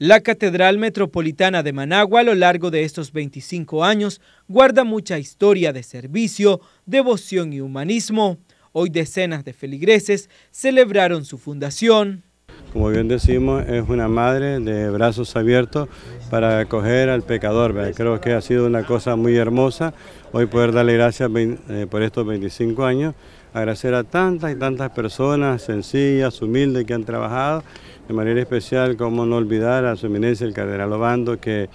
La Catedral Metropolitana de Managua a lo largo de estos 25 años guarda mucha historia de servicio, devoción y humanismo. Hoy decenas de feligreses celebraron su fundación como bien decimos, es una madre de brazos abiertos para acoger al pecador. Creo que ha sido una cosa muy hermosa hoy poder darle gracias eh, por estos 25 años, agradecer a tantas y tantas personas sencillas, humildes que han trabajado, de manera especial, como no olvidar a su eminencia el cardenal Obando, que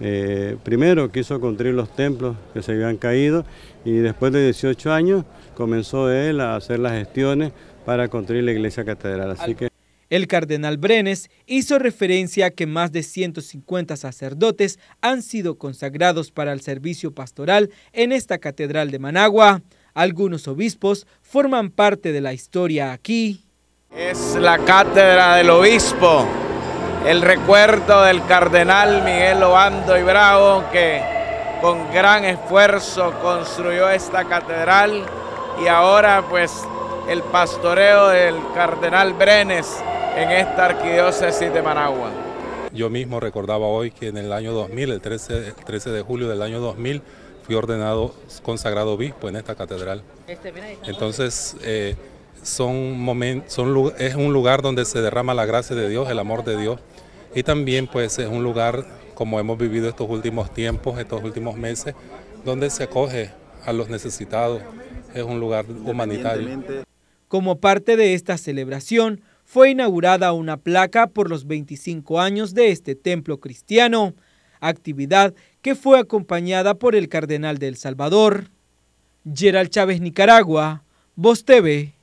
eh, primero quiso construir los templos que se habían caído y después de 18 años comenzó él a hacer las gestiones para construir la iglesia catedral. Así que el cardenal Brenes hizo referencia a que más de 150 sacerdotes han sido consagrados para el servicio pastoral en esta catedral de Managua. Algunos obispos forman parte de la historia aquí. Es la cátedra del obispo, el recuerdo del cardenal Miguel Obando y Bravo que con gran esfuerzo construyó esta catedral y ahora pues el pastoreo del cardenal Brenes en esta arquidiócesis de Managua. Yo mismo recordaba hoy que en el año 2000, el 13, de julio del año 2000, fui ordenado consagrado obispo en esta catedral. Este, Entonces, eh, son es un lugar donde se derrama la gracia de Dios, el amor de Dios, y también pues es un lugar, como hemos vivido estos últimos tiempos, estos últimos meses, donde se acoge a los necesitados, es un lugar humanitario. Como parte de esta celebración, fue inaugurada una placa por los 25 años de este templo cristiano, actividad que fue acompañada por el cardenal del Salvador. Gerald Chávez, Nicaragua, Voz TV.